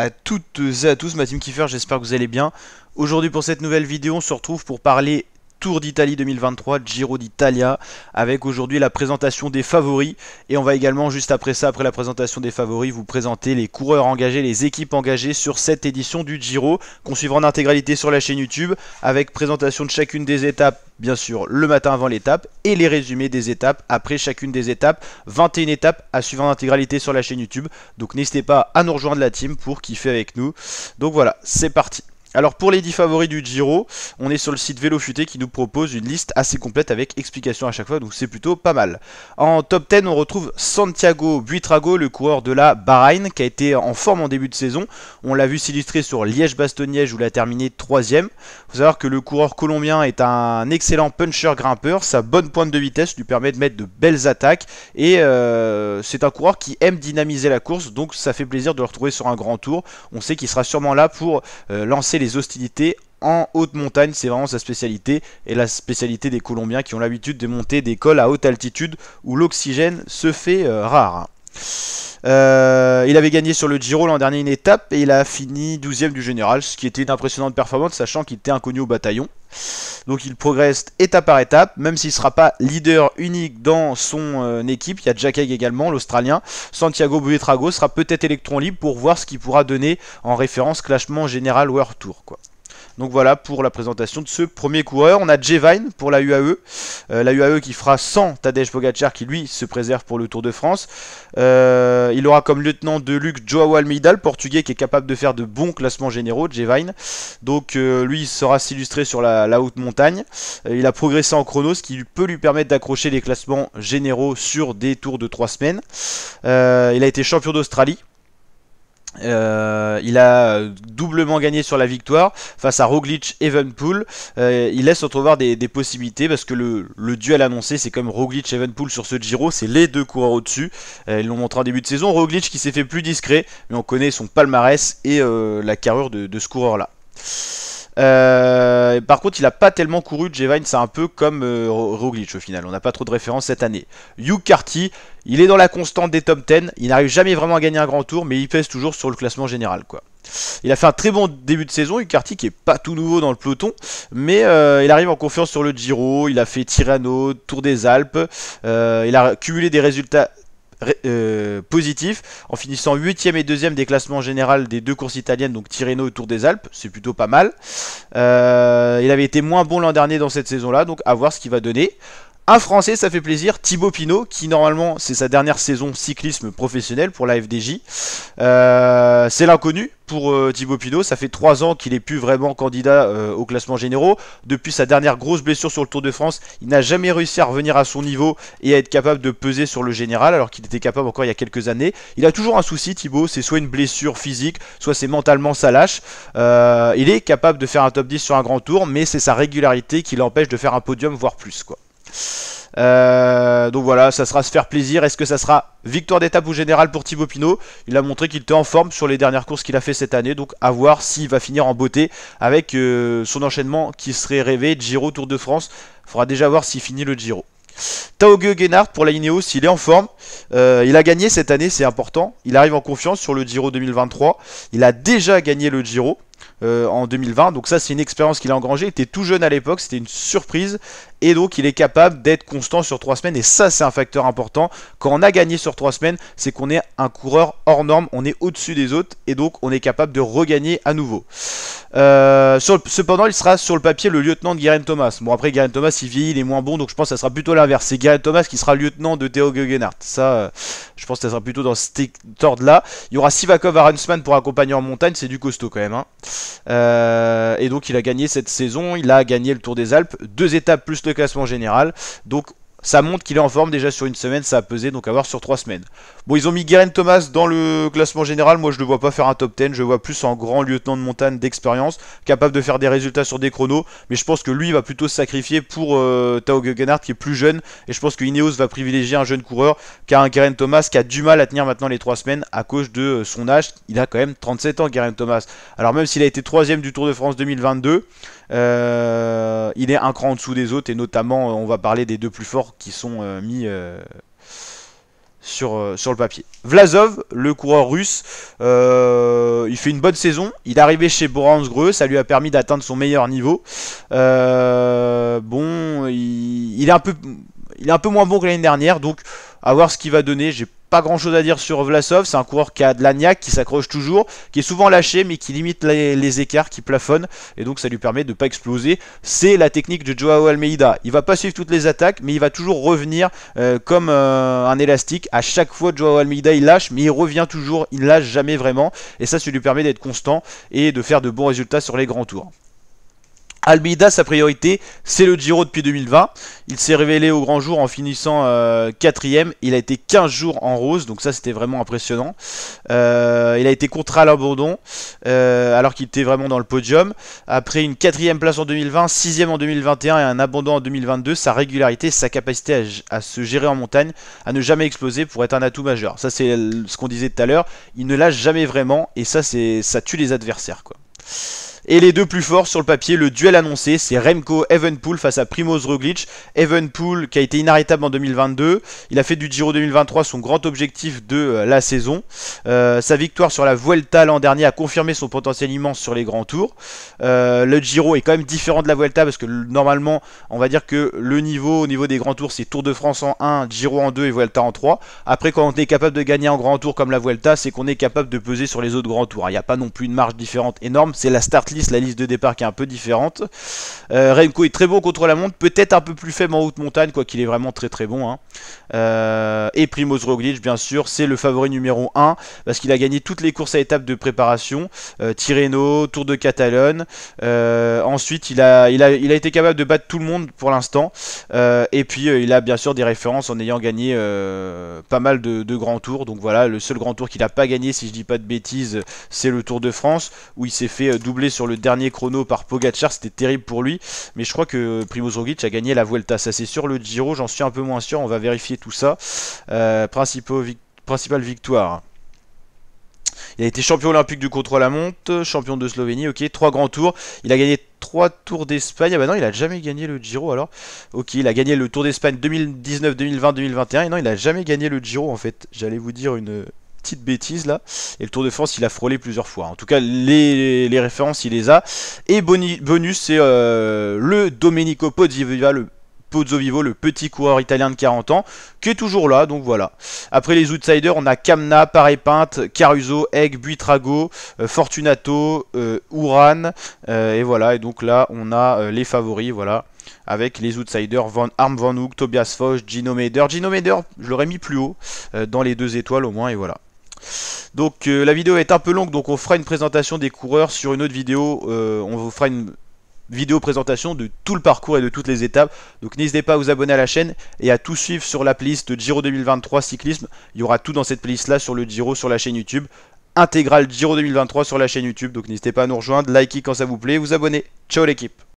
à toutes et à tous, ma team Kiffer, j'espère que vous allez bien. Aujourd'hui pour cette nouvelle vidéo, on se retrouve pour parler Tour d'Italie 2023, Giro d'Italia, avec aujourd'hui la présentation des favoris. Et on va également, juste après ça, après la présentation des favoris, vous présenter les coureurs engagés, les équipes engagées sur cette édition du Giro, qu'on suivra en intégralité sur la chaîne YouTube, avec présentation de chacune des étapes, bien sûr, le matin avant l'étape, et les résumés des étapes après chacune des étapes. 21 étapes à suivre en intégralité sur la chaîne YouTube. Donc n'hésitez pas à nous rejoindre la team pour kiffer avec nous. Donc voilà, c'est parti. Alors pour les 10 favoris du Giro, on est sur le site Vélo Futé qui nous propose une liste assez complète avec explication à chaque fois, donc c'est plutôt pas mal. En top 10, on retrouve Santiago Buitrago, le coureur de la Bahreïn, qui a été en forme en début de saison. On l'a vu s'illustrer sur Liège-Bastogne-Liège où il a terminé 3ème. faut savoir que le coureur colombien est un excellent puncher grimpeur, sa bonne pointe de vitesse lui permet de mettre de belles attaques, et euh, c'est un coureur qui aime dynamiser la course, donc ça fait plaisir de le retrouver sur un grand tour. On sait qu'il sera sûrement là pour euh, lancer les hostilités en haute montagne, c'est vraiment sa spécialité et la spécialité des Colombiens qui ont l'habitude de monter des cols à haute altitude où l'oxygène se fait euh, rare. Euh, il avait gagné sur le Giro l'an dernier une étape et il a fini 12ème du général, ce qui était une impressionnante performance, sachant qu'il était inconnu au bataillon. Donc il progresse étape par étape, même s'il ne sera pas leader unique dans son euh, équipe. Il y a Jack Egg également, l'Australien. Santiago Buitrago sera peut-être électron libre pour voir ce qu'il pourra donner en référence clashement général World Tour. Quoi. Donc voilà pour la présentation de ce premier coureur. On a Jevine pour la UAE. Euh, la UAE qui fera sans Tadej Pogacar qui lui se préserve pour le Tour de France. Euh, il aura comme lieutenant de Luc Joao Almeida, portugais qui est capable de faire de bons classements généraux, Jevine. Donc euh, lui il saura s'illustrer sur la, haute montagne. il a progressé en chrono, ce qui peut lui permettre d'accrocher les classements généraux sur des tours de 3 semaines. il a été champion d'Australie euh, il a euh, doublement gagné sur la victoire face à Roglic Evenpool. Euh, il laisse entrevoir des, possibilités parce que le, duel annoncé, c'est comme Roglic Evenpool sur ce Giro, c'est les deux coureurs au-dessus. ils l'ont montré en début de saison. Roglic qui s'est fait plus discret, mais on connaît son palmarès et la carrure de ce coureur-là. Euh, par contre, il n'a pas tellement couru de Jevine, c'est un peu comme euh, Roglitch Roglic au final. On n'a pas trop de références cette année. Hugh Carty, il est dans la constante des top 10. Il n'arrive jamais vraiment à gagner un grand tour, mais il pèse toujours sur le classement général. quoi. Il a fait un très bon début de saison, Hugh Carty qui est pas tout nouveau dans le peloton, mais euh, il arrive en confiance sur le Giro, il a fait Tirano, Tour des Alpes, il a cumulé des résultats euh, positif en finissant 8ème et 2ème des classements général des deux courses italiennes, donc Tirreno et Tour des Alpes. C'est plutôt pas mal. Euh, il avait été moins bon l'an dernier dans cette saison-là, donc à voir ce qu'il va donner. Un Français, ça fait plaisir, Thibaut Pinot, qui normalement c'est sa dernière saison cyclisme professionnel pour la FDJ. Euh, c'est l'inconnu pour euh, Thibaut Pinot, ça fait 3 ans qu'il n'est plus vraiment candidat euh, au classement généraux. Depuis sa dernière grosse blessure sur le Tour de France, il n'a jamais réussi à revenir à son niveau et à être capable de peser sur le général, alors qu'il était capable encore il y a quelques années. Il a toujours un souci, Thibaut, c'est soit une blessure physique, soit c'est mentalement sa lâche. il est capable de faire un top 10 sur un grand tour, mais c'est sa régularité qui l'empêche de faire un podium, voire plus quoi. Euh, donc voilà, ça sera se faire plaisir. Est-ce que ça sera victoire d'étape ou générale pour Thibaut Pinot Il a montré qu'il était en forme sur les dernières courses qu'il a fait cette année. Donc à voir s'il va finir en beauté avec euh, son enchaînement qui serait rêvé Giro Tour de France. Il Faudra déjà voir s'il finit le Giro. Tao Guénard pour la Ineos, il est en forme. Euh, il a gagné cette année, c'est important. Il arrive en confiance sur le Giro 2023. Il a déjà gagné le Giro. Euh, en 2020. Donc ça, c'est une expérience qu'il a engrangée. Il était tout jeune à l'époque, c'était une surprise. Et donc, il est capable d'être constant sur 3 semaines. Et ça, c'est un facteur important. Quand on a gagné sur 3 semaines, c'est qu'on est un coureur hors norme. On est au-dessus des autres. Et donc, on est capable de regagner à nouveau. Euh, cependant, il sera sur le papier le lieutenant de guérin Thomas. Bon, après, guérin Thomas, il vieillit, il est moins bon. Donc, je pense que ça sera plutôt l'inverse. C'est Garen Thomas qui sera lieutenant de Theo Guggenhardt. Ça, euh, je pense que ça sera plutôt dans cet ordre-là. Il y aura Sivakov runsman pour accompagner en montagne. C'est du costaud quand même. Hein. Euh, et donc il a gagné cette saison, il a gagné le Tour des Alpes, deux étapes plus le classement général. Donc ça montre qu'il est en forme déjà sur une semaine, ça a pesé, donc à voir sur trois semaines. Bon, ils ont mis Guerin Thomas dans le classement général. Moi, je ne le vois pas faire un top 10. Je vois plus en grand lieutenant de montagne d'expérience, capable de faire des résultats sur des chronos. Mais je pense que lui, il va plutôt se sacrifier pour euh, Tao qui est plus jeune. Et je pense que Ineos va privilégier un jeune coureur car un Guerin Thomas qui a du mal à tenir maintenant les 3 semaines à cause de euh, son âge. Il a quand même 37 ans, Guerin Thomas. Alors, même s'il a été troisième du Tour de France 2022. Euh, il est un cran en dessous des autres et notamment euh, on va parler des deux plus forts qui sont euh, mis sur, sur le papier. Vlasov, le coureur russe, il fait une bonne saison. Il est arrivé chez Borans-Greux, ça lui a permis d'atteindre son meilleur niveau. bon, il, est un peu, il est un peu moins bon que l'année dernière, donc à voir ce qu'il va donner. J'ai pas grand chose à dire sur Vlasov, c'est un coureur qui a de l'agnac, qui s'accroche toujours, qui est souvent lâché mais qui limite les, écarts, qui plafonne et donc ça lui permet de ne pas exploser. C'est la technique de Joao Almeida. Il va pas suivre toutes les attaques mais il va toujours revenir euh, comme euh, un élastique. À chaque fois Joao Almeida il lâche mais il revient toujours, il ne lâche jamais vraiment et ça, ça lui permet d'être constant et de faire de bons résultats sur les grands tours. Almeida, sa priorité, c'est le Giro depuis 2020. Il s'est révélé au grand jour en finissant euh, quatrième. il a été 15 jours en rose, donc ça c'était vraiment impressionnant. Euh, il a été contre à l'abandon, euh, alors qu'il était vraiment dans le podium. Après une quatrième place en 2020, sixième en 2021 et un abandon en 2022, sa régularité, sa capacité à, se gérer en montagne, à ne jamais exploser pour être un atout majeur. Ça c'est ce qu'on disait tout à l'heure. Il ne lâche jamais vraiment et ça c'est ça tue les adversaires quoi. Et les deux plus forts sur le papier, le duel annoncé, c'est Remco Evenpool face à Primoz Roglic. Evenpool qui a été inarrêtable en 2022, il a fait du Giro 2023 son grand objectif de euh, la saison. Euh, sa victoire sur la Vuelta l'an dernier a confirmé son potentiel immense sur les grands tours. Euh, le Giro est quand même différent de la Vuelta parce que normalement, on va dire que le niveau au niveau des grands tours, c'est Tour de France en 1, Giro en 2 et Vuelta en 3. Après, quand on est capable de gagner en grand tour comme la Vuelta, c'est qu'on est capable de peser sur les autres grands tours. Il n'y a pas non plus une marge différente énorme, c'est la start liste, la liste de départ qui est un peu différente. Euh, est très bon contre la montre, peut-être un peu plus faible en haute montagne, quoi qu'il est vraiment très très bon. Hein. Euh, et Primoz Roglic, bien sûr, c'est le favori numéro 1, parce qu'il a gagné toutes les courses à étapes de préparation, euh, Tirreno, Tour de Catalogne. Euh, ensuite, il a, il, il a été capable de battre tout le monde pour l'instant. et puis, il a bien sûr des références en ayant gagné pas mal de, grands tours. Donc voilà, le seul grand tour qu'il n'a pas gagné, si je dis pas de bêtises, c'est le Tour de France, où il s'est fait doubler sur sur le dernier chrono par Pogachar, c'était terrible pour lui. Mais je crois que Primoz Roglic a gagné la Vuelta, ça c'est sûr. Le Giro, j'en suis un peu moins sûr, on va vérifier tout ça. Euh, principales victoire. Il a été champion olympique du contre-la-montre, champion de Slovénie, ok, trois grands tours. Il a gagné trois tours d'Espagne. Ah bah non, il a jamais gagné le Giro alors. Ok, il a gagné le Tour d'Espagne 2019, 2020, 2021. Et non, il a jamais gagné le Giro en fait. J'allais vous dire une, petite bêtise là. Et le Tour de France, il a frôlé plusieurs fois. En tout cas, les, références, il les a. Et bonus, c'est euh, le Domenico Pozzovivo, le le petit coureur italien de 40 ans, qui est toujours là, donc voilà. Après les outsiders, on a Kamna, Parépinte, Caruso, Egg, Buitrago, euh, Fortunato, euh, euh, et voilà. Et donc là, on a les favoris, voilà avec les outsiders Van Arm Van Hook, Tobias Foch, Gino Meder, Gino Meder je l'aurais mis plus haut dans les deux étoiles au moins, et voilà. Donc euh, la vidéo est un peu longue, donc on fera une présentation des coureurs sur une autre vidéo. Euh, on vous fera une vidéo présentation de tout le parcours et de toutes les étapes. Donc n'hésitez pas à vous abonner à la chaîne et à tout suivre sur la playlist Giro 2023 cyclisme. Il y aura tout dans cette playlist là sur le Giro sur la chaîne YouTube. Intégrale Giro 2023 sur la chaîne YouTube. Donc n'hésitez pas à nous rejoindre, Likez quand ça vous plaît, vous abonner. Ciao l'équipe